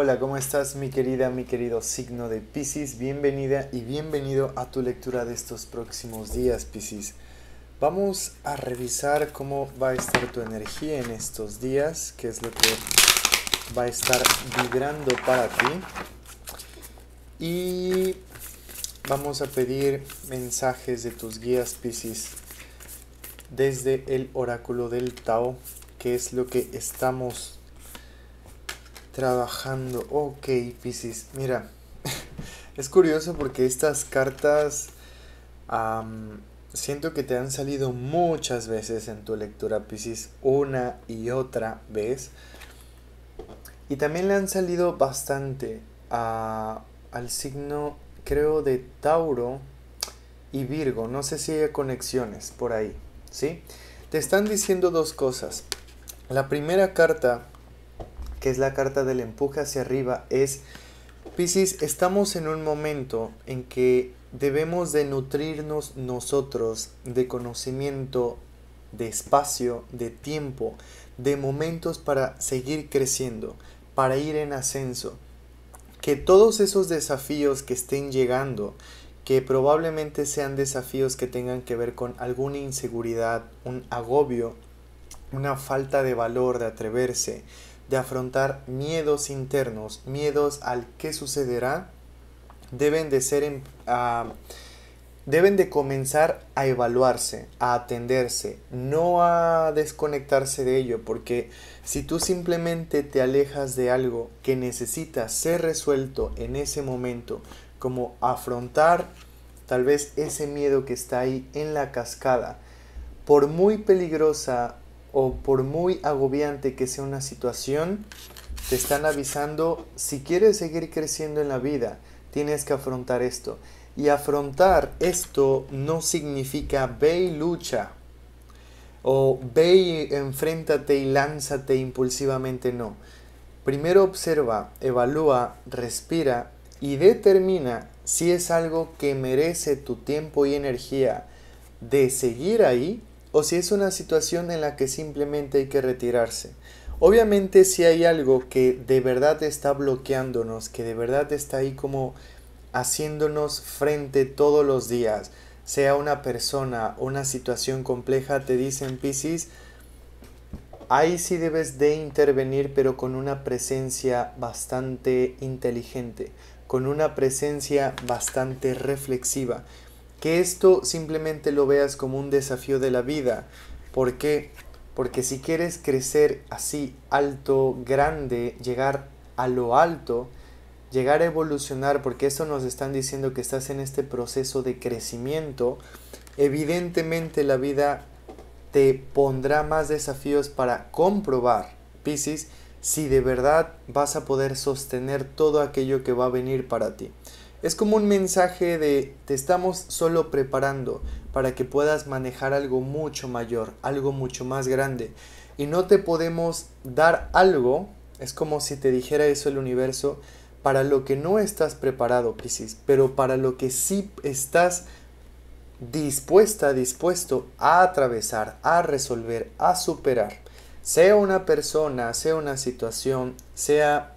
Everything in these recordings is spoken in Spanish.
Hola, ¿cómo estás mi querida, mi querido signo de Pisces? Bienvenida y bienvenido a tu lectura de estos próximos días, Pisces. Vamos a revisar cómo va a estar tu energía en estos días, qué es lo que va a estar vibrando para ti. Y vamos a pedir mensajes de tus guías, Pisces, desde el oráculo del Tao, que es lo que estamos Trabajando, ok Pisces, mira, es curioso porque estas cartas siento que te han salido muchas veces en tu lectura Pisces, una y otra vez. Y también le han salido bastante al signo, creo, de Tauro y Virgo. No sé si hay conexiones por ahí, ¿sí? Te están diciendo dos cosas. La primera carta es la carta del empuje hacia arriba, es, Piscis, estamos en un momento en que debemos de nutrirnos nosotros de conocimiento, de espacio, de tiempo, de momentos para seguir creciendo, para ir en ascenso. Que todos esos desafíos que estén llegando, que probablemente sean desafíos que tengan que ver con alguna inseguridad, un agobio, una falta de valor de atreverse, de afrontar miedos internos, miedos al qué sucederá, deben de ser... Em, ah, deben de comenzar a evaluarse, a atenderse, no a desconectarse de ello, porque si tú simplemente te alejas de algo que necesita ser resuelto en ese momento, como afrontar tal vez ese miedo que está ahí en la cascada, por muy peligrosa o por muy agobiante que sea una situación, te están avisando, si quieres seguir creciendo en la vida, tienes que afrontar esto. Y afrontar esto no significa ve y lucha. O ve y enfréntate y lánzate impulsivamente, no. Primero observa, evalúa, respira y determina si es algo que merece tu tiempo y energía de seguir ahí o si es una situación en la que simplemente hay que retirarse. Obviamente si hay algo que de verdad está bloqueándonos, que de verdad está ahí como haciéndonos frente todos los días, sea una persona, o una situación compleja, te dicen Piscis, ahí sí debes de intervenir pero con una presencia bastante inteligente, con una presencia bastante reflexiva, que esto simplemente lo veas como un desafío de la vida. ¿Por qué? Porque si quieres crecer así alto, grande, llegar a lo alto, llegar a evolucionar, porque eso nos están diciendo que estás en este proceso de crecimiento, evidentemente la vida te pondrá más desafíos para comprobar, Piscis, si de verdad vas a poder sostener todo aquello que va a venir para ti. Es como un mensaje de te estamos solo preparando para que puedas manejar algo mucho mayor, algo mucho más grande. Y no te podemos dar algo, es como si te dijera eso el universo, para lo que no estás preparado, Piscis, pero para lo que sí estás dispuesta, dispuesto a atravesar, a resolver, a superar. Sea una persona, sea una situación, sea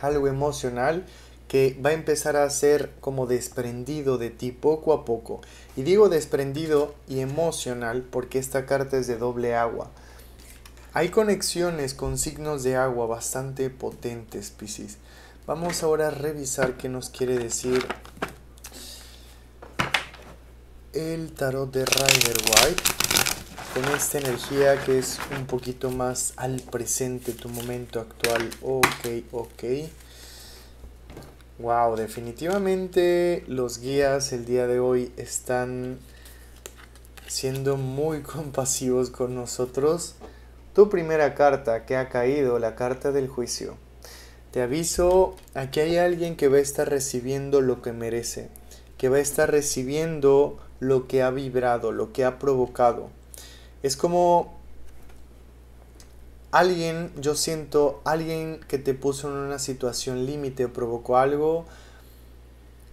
algo emocional, que va a empezar a ser como desprendido de ti poco a poco. Y digo desprendido y emocional porque esta carta es de doble agua. Hay conexiones con signos de agua bastante potentes, Piscis. Vamos ahora a revisar qué nos quiere decir el tarot de Rider White con esta energía que es un poquito más al presente, tu momento actual. Ok, ok. Wow, definitivamente los guías el día de hoy están siendo muy compasivos con nosotros. Tu primera carta que ha caído, la carta del juicio. Te aviso, aquí hay alguien que va a estar recibiendo lo que merece, que va a estar recibiendo lo que ha vibrado, lo que ha provocado. Es como alguien, yo siento, alguien que te puso en una situación límite o provocó algo,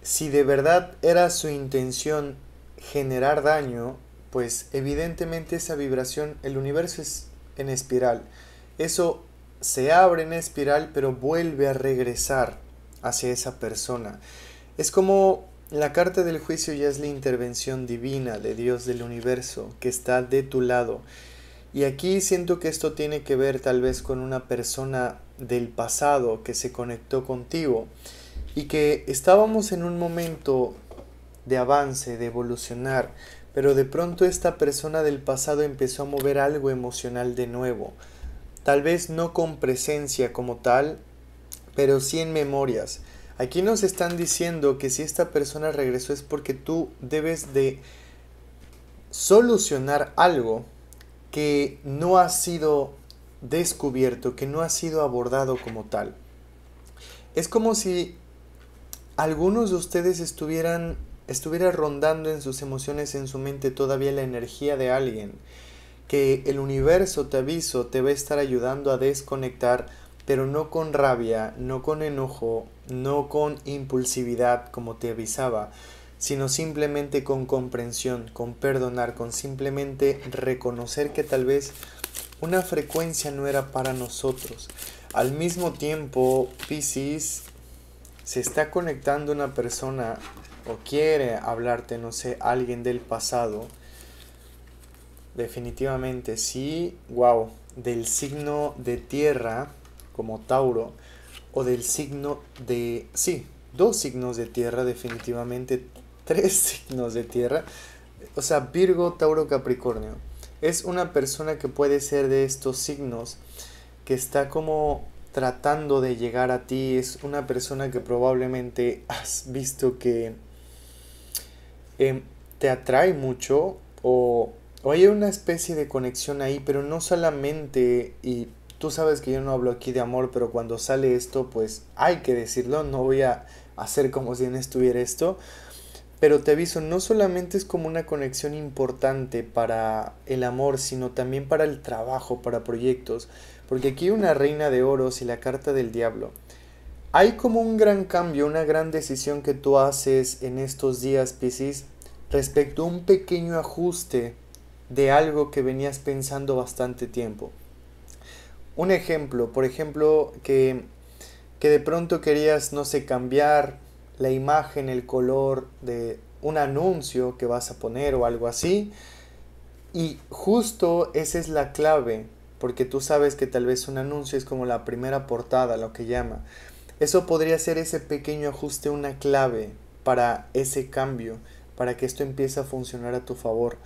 si de verdad era su intención generar daño, pues evidentemente esa vibración, el universo es en espiral. Eso se abre en espiral, pero vuelve a regresar hacia esa persona. Es como la carta del juicio ya es la intervención divina de Dios del universo que está de tu lado. Y aquí siento que esto tiene que ver tal vez con una persona del pasado que se conectó contigo y que estábamos en un momento de avance, de evolucionar, pero de pronto esta persona del pasado empezó a mover algo emocional de nuevo. Tal vez no con presencia como tal, pero sí en memorias. Aquí nos están diciendo que si esta persona regresó es porque tú debes de solucionar algo que no ha sido descubierto, que no ha sido abordado como tal. Es como si algunos de ustedes estuvieran estuviera rondando en sus emociones, en su mente todavía la energía de alguien, que el universo te aviso te va a estar ayudando a desconectar, pero no con rabia, no con enojo, no con impulsividad como te avisaba, sino simplemente con comprensión, con perdonar, con simplemente reconocer que tal vez una frecuencia no era para nosotros. Al mismo tiempo, Pisces se está conectando una persona o quiere hablarte, no sé, alguien del pasado. Definitivamente sí, wow, del signo de tierra como Tauro o del signo de sí, dos signos de tierra definitivamente tres signos de tierra, o sea, Virgo, Tauro, Capricornio, es una persona que puede ser de estos signos, que está como tratando de llegar a ti, es una persona que probablemente has visto que em, te atrae mucho o, o hay una especie de conexión ahí, pero no solamente y tú sabes que yo no hablo aquí de amor, pero cuando sale esto, pues hay que decirlo, no voy a hacer como si no estuviera esto. Pero te aviso, no solamente es como una conexión importante para el amor, sino también para el trabajo, para proyectos. Porque aquí hay una reina de oros y la carta del diablo. Hay como un gran cambio, una gran decisión que tú haces en estos días, Piscis, respecto a un pequeño ajuste de algo que venías pensando bastante tiempo. Un ejemplo, por ejemplo, que, que de pronto querías, no sé, cambiar la imagen, el color de un anuncio que vas a poner o algo así. Y justo esa es la clave, porque tú sabes que tal vez un anuncio es como la primera portada, lo que llama. Eso podría ser ese pequeño ajuste, una clave para ese cambio, para que esto empiece a funcionar a tu favor.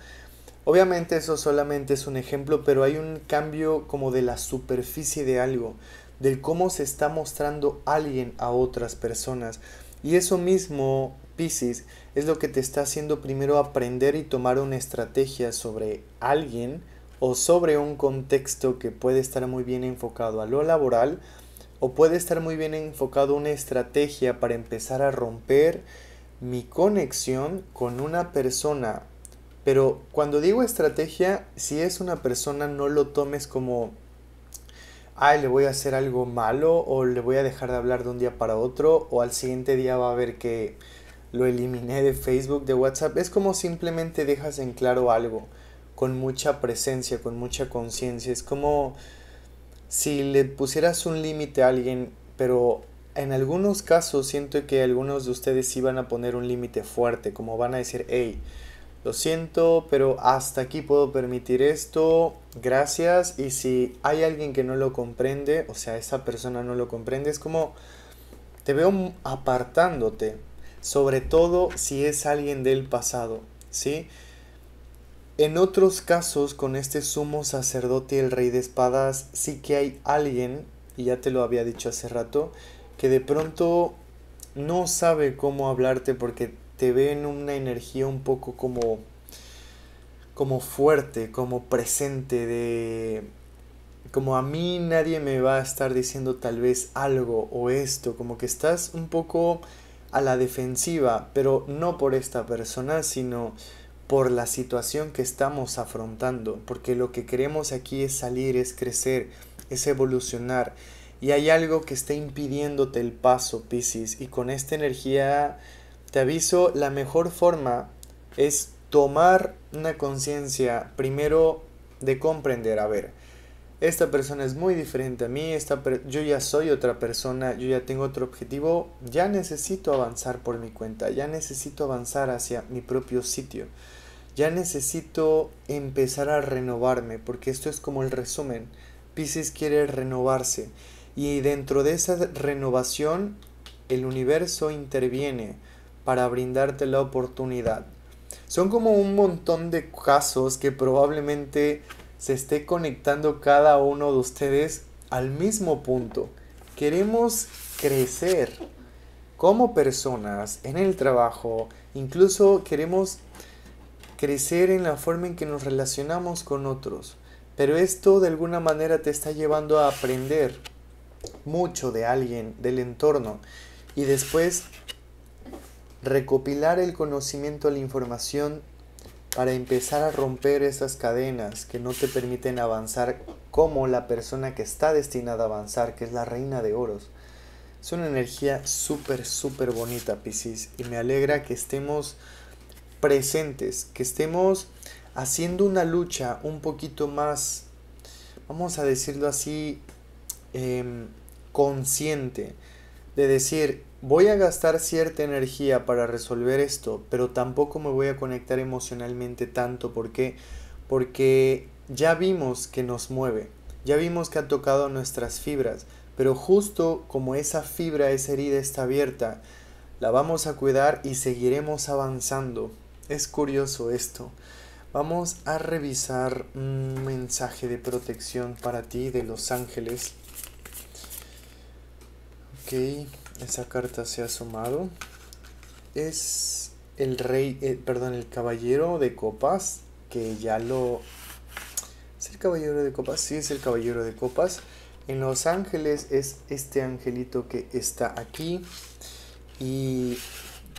Obviamente eso solamente es un ejemplo, pero hay un cambio como de la superficie de algo, del cómo se está mostrando alguien a otras personas. Y eso mismo, Pisces, es lo que te está haciendo primero aprender y tomar una estrategia sobre alguien o sobre un contexto que puede estar muy bien enfocado a lo laboral o puede estar muy bien enfocado una estrategia para empezar a romper mi conexión con una persona. Pero cuando digo estrategia, si es una persona no lo tomes como ay, le voy a hacer algo malo o le voy a dejar de hablar de un día para otro o al siguiente día va a ver que lo eliminé de Facebook, de WhatsApp. Es como simplemente dejas en claro algo con mucha presencia, con mucha conciencia. Es como si le pusieras un límite a alguien, pero en algunos casos siento que algunos de ustedes iban van a poner un límite fuerte, como van a decir, hey, lo siento, pero hasta aquí puedo permitir esto, gracias. Y si hay alguien que no lo comprende, o sea, esa persona no lo comprende, es como te veo apartándote, sobre todo si es alguien del pasado, ¿sí? En otros casos, con este sumo sacerdote, el rey de espadas, sí que hay alguien, y ya te lo había dicho hace rato, que de pronto no sabe cómo hablarte porque te ven en una energía un poco como, como fuerte, como presente, de como a mí nadie me va a estar diciendo tal vez algo o esto, como que estás un poco a la defensiva, pero no por esta persona, sino por la situación que estamos afrontando, porque lo que queremos aquí es salir, es crecer, es evolucionar, y hay algo que está impidiéndote el paso, Piscis, y con esta energía te aviso, la mejor forma es tomar una conciencia primero de comprender, a ver, esta persona es muy diferente a mí, yo ya soy otra persona, yo ya tengo otro objetivo, ya necesito avanzar por mi cuenta, ya necesito avanzar hacia mi propio sitio, ya necesito empezar a renovarme, porque esto es como el resumen, Pisces quiere renovarse y dentro de esa renovación el universo interviene para brindarte la oportunidad. Son como un montón de casos que probablemente se esté conectando cada uno de ustedes al mismo punto. Queremos crecer como personas en el trabajo, incluso queremos crecer en la forma en que nos relacionamos con otros. Pero esto de alguna manera te está llevando a aprender mucho de alguien, del entorno. Y después recopilar el conocimiento, la información para empezar a romper esas cadenas que no te permiten avanzar como la persona que está destinada a avanzar, que es la reina de oros. Es una energía súper, súper bonita, Piscis, y me alegra que estemos presentes, que estemos haciendo una lucha un poquito más, vamos a decirlo así, em, consciente, de decir, voy a gastar cierta energía para resolver esto, pero tampoco me voy a conectar emocionalmente tanto. ¿Por qué? Porque ya vimos que nos mueve, ya vimos que ha tocado nuestras fibras, pero justo como esa fibra, esa herida está abierta, la vamos a cuidar y seguiremos avanzando. Es curioso esto. Vamos a revisar un mensaje de protección para ti de los ángeles. Ok esa carta se ha sumado, Es el rey, eh, perdón, el caballero de copas, que ya lo... ¿Es el caballero de copas? Sí, es el caballero de copas. En Los Ángeles es este angelito que está aquí. Y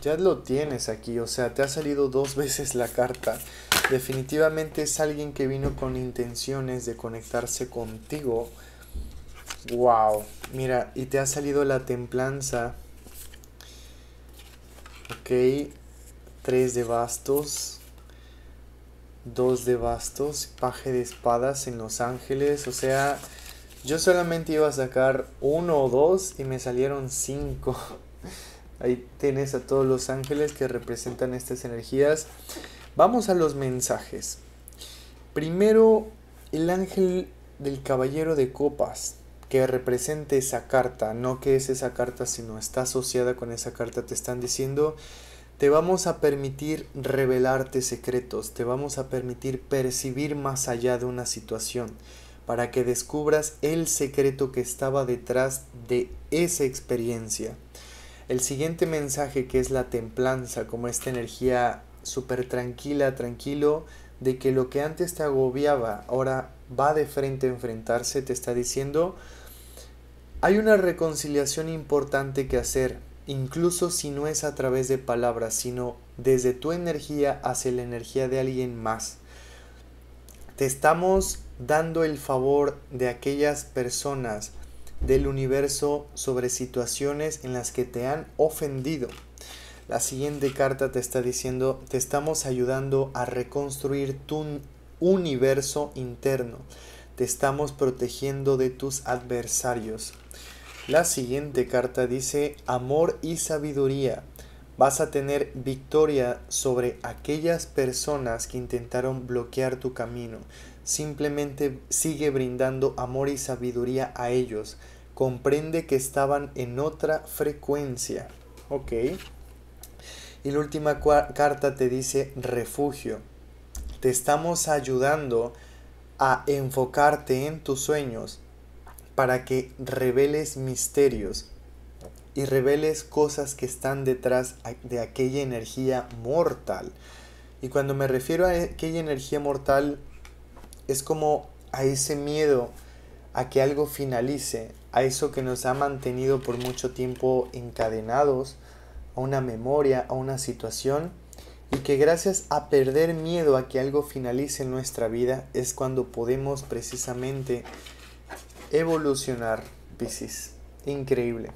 ya lo tienes aquí, o sea, te ha salido dos veces la carta. Definitivamente es alguien que vino con intenciones de conectarse contigo Wow, mira, y te ha salido la templanza. Ok, tres de bastos, Dos de bastos, paje de espadas en Los Ángeles. O sea, yo solamente iba a sacar uno o dos y me salieron cinco. Ahí tienes a todos los ángeles que representan estas energías. Vamos a los mensajes. Primero, el ángel del caballero de copas que represente esa carta, no que es esa carta, sino está asociada con esa carta, te están diciendo, te vamos a permitir revelarte secretos, te vamos a permitir percibir más allá de una situación, para que descubras el secreto que estaba detrás de esa experiencia. El siguiente mensaje que es la templanza, como esta energía súper tranquila, tranquilo, de que lo que antes te agobiaba ahora va de frente a enfrentarse, te está diciendo, hay una reconciliación importante que hacer, incluso si no es a través de palabras, sino desde tu energía hacia la energía de alguien más. Te estamos dando el favor de aquellas personas del universo sobre situaciones en las que te han ofendido. La siguiente carta te está diciendo, te estamos ayudando a reconstruir tu universo interno te estamos protegiendo de tus adversarios. La siguiente carta dice amor y sabiduría. Vas a tener victoria sobre aquellas personas que intentaron bloquear tu camino. Simplemente sigue brindando amor y sabiduría a ellos. Comprende que estaban en otra frecuencia. Ok. Y la última carta te dice refugio. Te estamos ayudando a enfocarte en tus sueños para que reveles misterios y reveles cosas que están detrás de aquella energía mortal. Y cuando me refiero a aquella energía mortal, es como a ese miedo a que algo finalice, a eso que nos ha mantenido por mucho tiempo encadenados, a una memoria, a una situación y que gracias a perder miedo a que algo finalice en nuestra vida es cuando podemos precisamente evolucionar, Piscis. Increíble.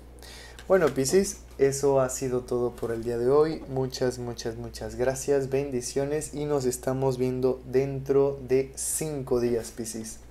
Bueno, Piscis, eso ha sido todo por el día de hoy. Muchas, muchas, muchas gracias, bendiciones y nos estamos viendo dentro de 5 días, Piscis.